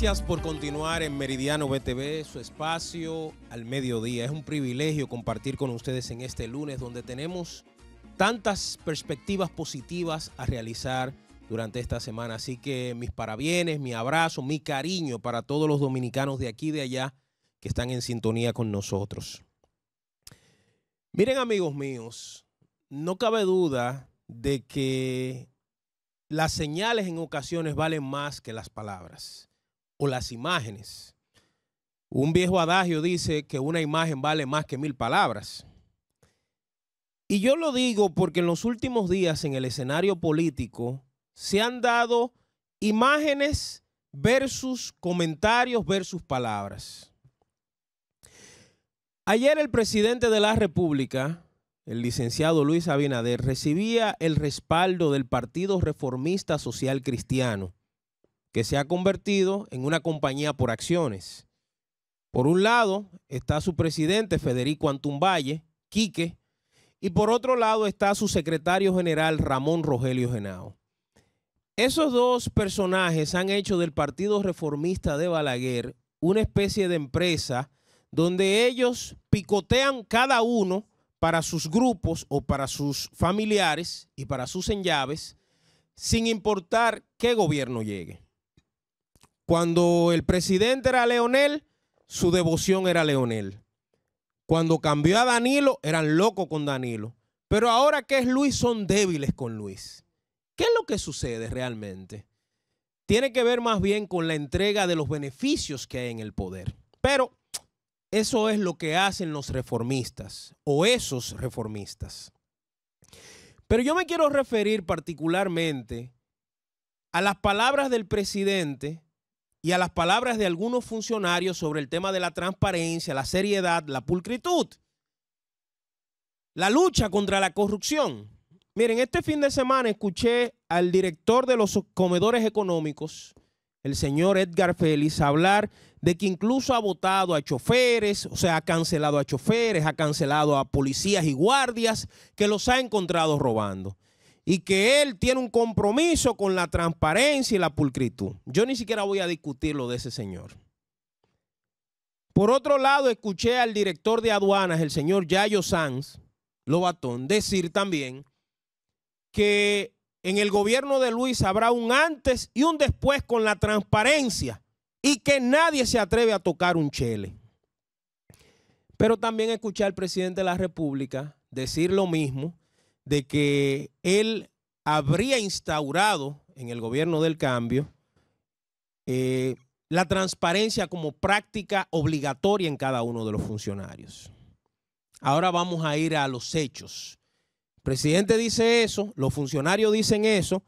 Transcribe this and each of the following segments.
Gracias por continuar en Meridiano BTV, su espacio al mediodía. Es un privilegio compartir con ustedes en este lunes donde tenemos tantas perspectivas positivas a realizar durante esta semana. Así que mis parabienes, mi abrazo, mi cariño para todos los dominicanos de aquí y de allá que están en sintonía con nosotros. Miren amigos míos, no cabe duda de que las señales en ocasiones valen más que las palabras o las imágenes. Un viejo adagio dice que una imagen vale más que mil palabras. Y yo lo digo porque en los últimos días en el escenario político se han dado imágenes versus comentarios versus palabras. Ayer el presidente de la República, el licenciado Luis Abinader, recibía el respaldo del Partido Reformista Social Cristiano que se ha convertido en una compañía por acciones. Por un lado está su presidente, Federico Valle, Quique, y por otro lado está su secretario general, Ramón Rogelio Genao. Esos dos personajes han hecho del Partido Reformista de Balaguer una especie de empresa donde ellos picotean cada uno para sus grupos o para sus familiares y para sus enllaves, sin importar qué gobierno llegue. Cuando el presidente era Leonel, su devoción era Leonel. Cuando cambió a Danilo, eran locos con Danilo. Pero ahora que es Luis, son débiles con Luis. ¿Qué es lo que sucede realmente? Tiene que ver más bien con la entrega de los beneficios que hay en el poder. Pero eso es lo que hacen los reformistas o esos reformistas. Pero yo me quiero referir particularmente a las palabras del presidente y a las palabras de algunos funcionarios sobre el tema de la transparencia, la seriedad, la pulcritud. La lucha contra la corrupción. Miren, este fin de semana escuché al director de los comedores económicos, el señor Edgar Félix, hablar de que incluso ha votado a choferes, o sea, ha cancelado a choferes, ha cancelado a policías y guardias que los ha encontrado robando y que él tiene un compromiso con la transparencia y la pulcritud. Yo ni siquiera voy a discutir lo de ese señor. Por otro lado, escuché al director de aduanas, el señor Yayo Sanz Lobatón, decir también que en el gobierno de Luis habrá un antes y un después con la transparencia y que nadie se atreve a tocar un chele. Pero también escuché al presidente de la República decir lo mismo de que él habría instaurado en el gobierno del cambio eh, la transparencia como práctica obligatoria en cada uno de los funcionarios. Ahora vamos a ir a los hechos. El presidente dice eso, los funcionarios dicen eso,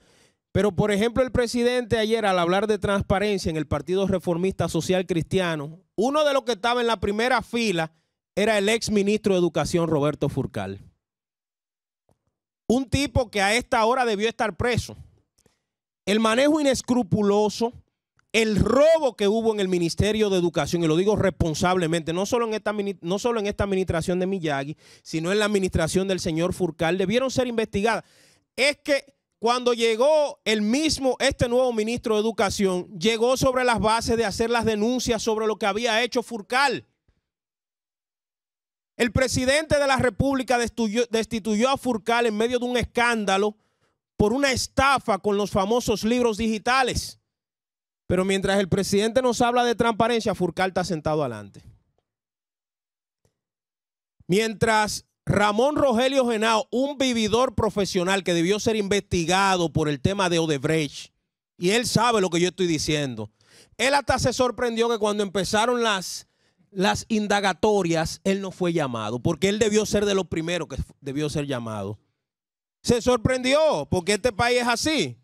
pero por ejemplo el presidente ayer al hablar de transparencia en el Partido Reformista Social Cristiano, uno de los que estaba en la primera fila era el ex ministro de Educación Roberto Furcal. Un tipo que a esta hora debió estar preso. El manejo inescrupuloso, el robo que hubo en el Ministerio de Educación, y lo digo responsablemente, no solo en esta, no en esta administración de Miyagi, sino en la administración del señor Furcal, debieron ser investigadas. Es que cuando llegó el mismo, este nuevo ministro de Educación, llegó sobre las bases de hacer las denuncias sobre lo que había hecho Furcal. El presidente de la República destituyó, a Furcal en medio de un escándalo por una estafa con los famosos libros digitales. Pero mientras el presidente nos habla de transparencia, Furcal está sentado adelante. Mientras Ramón Rogelio Genao, un vividor profesional que debió ser investigado por el tema de Odebrecht, y él sabe lo que yo estoy diciendo. Él hasta se sorprendió que cuando empezaron las las indagatorias, él no fue llamado, porque él debió ser de los primeros que debió ser llamado. Se sorprendió, porque este país es así.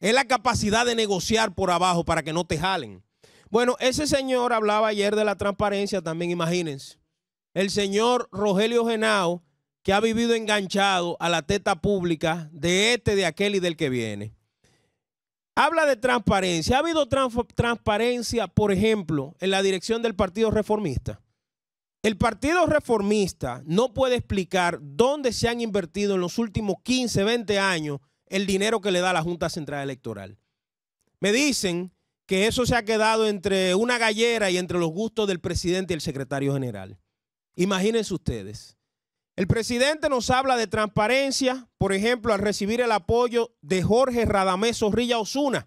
Es la capacidad de negociar por abajo para que no te jalen. Bueno, ese señor hablaba ayer de la transparencia también, imagínense. El señor Rogelio Genao, que ha vivido enganchado a la teta pública de este, de aquel y del que viene. Habla de transparencia. ¿Ha habido transparencia, por ejemplo, en la dirección del Partido Reformista? El Partido Reformista no puede explicar dónde se han invertido en los últimos 15, 20 años el dinero que le da la Junta Central Electoral. Me dicen que eso se ha quedado entre una gallera y entre los gustos del presidente y el secretario general. Imagínense ustedes. El presidente nos habla de transparencia, por ejemplo, al recibir el apoyo de Jorge Radamés Zorrilla Osuna,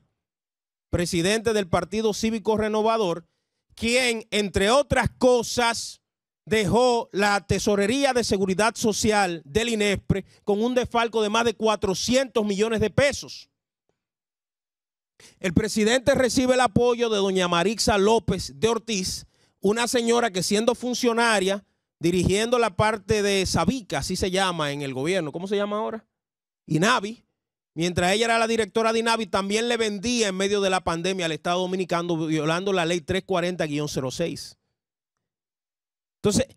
presidente del Partido Cívico Renovador, quien, entre otras cosas, dejó la Tesorería de Seguridad Social del INESPRE con un desfalco de más de 400 millones de pesos. El presidente recibe el apoyo de doña Marixa López de Ortiz, una señora que siendo funcionaria dirigiendo la parte de Sabica, así se llama en el gobierno. ¿Cómo se llama ahora? INAVI. Mientras ella era la directora de INAVI, también le vendía en medio de la pandemia al Estado Dominicano violando la ley 340-06. Entonces,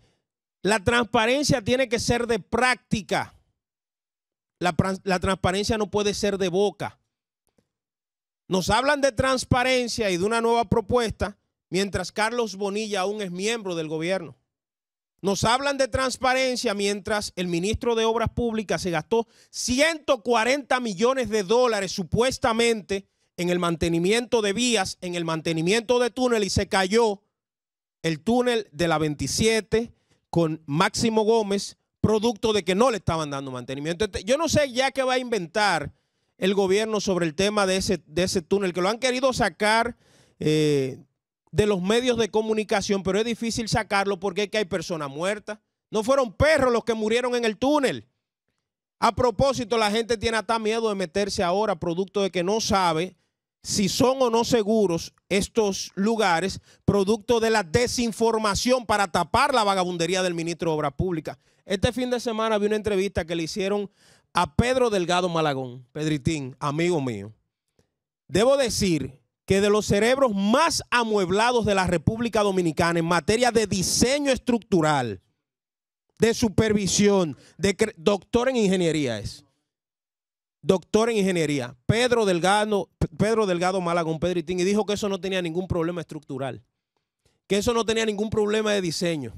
la transparencia tiene que ser de práctica. la, transparencia no puede ser de boca. Nos hablan de transparencia y de una nueva propuesta, mientras Carlos Bonilla aún es miembro del gobierno. Nos hablan de transparencia mientras el ministro de Obras Públicas se gastó 140 millones de dólares supuestamente en el mantenimiento de vías, en el mantenimiento de túnel, y se cayó el túnel de la 27 con Máximo Gómez, producto de que no le estaban dando mantenimiento. Yo no sé ya qué va a inventar el gobierno sobre el tema de ese, de ese túnel, que lo han querido sacar eh, de los medios de comunicación, pero es difícil sacarlo porque es que hay personas muertas. No fueron perros los que murieron en el túnel. A propósito, la gente tiene hasta miedo de meterse ahora, producto de que no sabe si son o no seguros estos lugares, producto de la desinformación para tapar la vagabundería del ministro de Obras Públicas. Este fin de semana vi una entrevista que le hicieron a Pedro Delgado Malagón, Pedritín, amigo mío. Debo decir que de los cerebros más amueblados de la República Dominicana en materia de diseño estructural, de supervisión, de doctor en ingeniería es. Doctor en ingeniería. Pedro Delgado, Pedro Delgado Malagón, Pedritín, y dijo que eso no tenía ningún problema estructural, que eso no tenía ningún problema de diseño.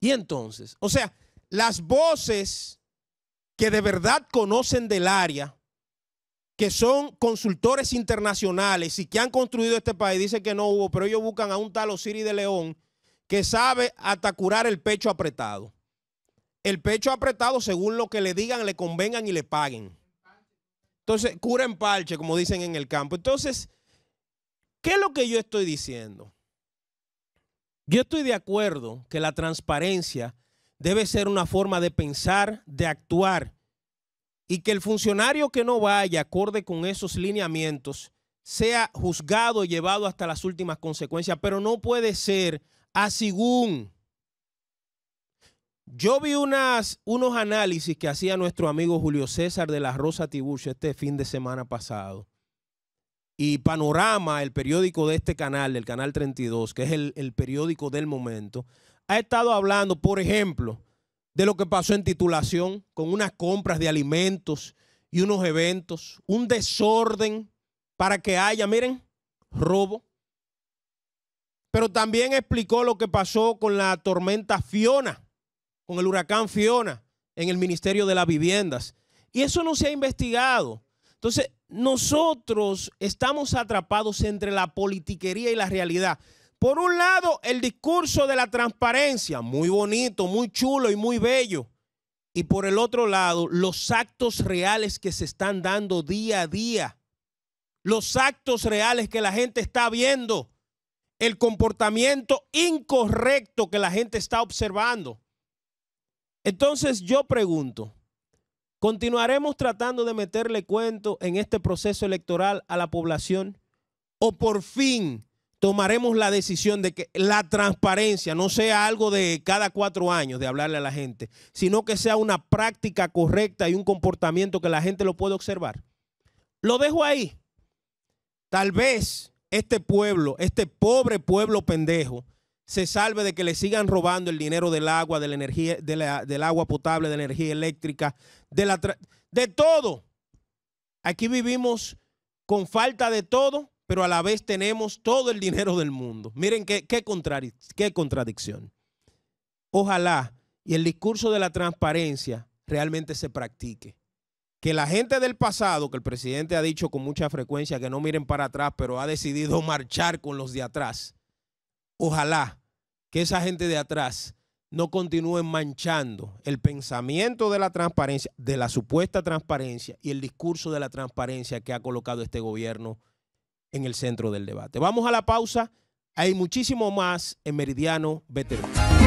Y entonces, o sea, las voces que de verdad conocen del área que son consultores internacionales y que han construido este país, dicen que no hubo, pero ellos buscan a un tal Osiris de León que sabe hasta curar el pecho apretado. El pecho apretado según lo que le digan, le convengan y le paguen. Entonces, cura en parche, como dicen en el campo. Entonces, ¿qué es lo que yo estoy diciendo? Yo estoy de acuerdo que la transparencia debe ser una forma de pensar, de actuar y que el funcionario que no vaya acorde con esos lineamientos sea juzgado y llevado hasta las últimas consecuencias, pero no puede ser a según. Yo vi unas, unos análisis que hacía nuestro amigo Julio César de la Rosa Tiburcio este fin de semana pasado. Y Panorama, el periódico de este canal, del canal 32, que es el, el periódico del momento, ha estado hablando, por ejemplo, de lo que pasó en titulación, con unas compras de alimentos y unos eventos, un desorden para que haya, miren, robo. Pero también explicó lo que pasó con la tormenta Fiona, con el huracán Fiona en el Ministerio de las Viviendas. Y eso no se ha investigado. Entonces, nosotros estamos atrapados entre la politiquería y la realidad. Por un lado, el discurso de la transparencia, muy bonito, muy chulo y muy bello. Y por el otro lado, los actos reales que se están dando día a día. Los actos reales que la gente está viendo. El comportamiento incorrecto que la gente está observando. Entonces yo pregunto, ¿continuaremos tratando de meterle cuento en este proceso electoral a la población? ¿O por fin tomaremos la decisión de que la transparencia no sea algo de cada cuatro años de hablarle a la gente, sino que sea una práctica correcta y un comportamiento que la gente lo pueda observar. Lo dejo ahí. Tal vez este pueblo, este pobre pueblo pendejo, se salve de que le sigan robando el dinero del agua, de la energía, del agua potable, de la energía eléctrica, de todo. Aquí vivimos con falta de todo pero a la vez tenemos todo el dinero del mundo. Miren qué, qué contradicción. Ojalá y el discurso de la transparencia realmente se practique. Que la gente del pasado, que el presidente ha dicho con mucha frecuencia que no miren para atrás, pero ha decidido marchar con los de atrás. Ojalá que esa gente de atrás no continúe manchando el pensamiento de la transparencia, de la supuesta transparencia y el discurso de la transparencia que ha colocado este gobierno en el centro del debate. Vamos a la pausa. Hay muchísimo más en Meridiano Veterano.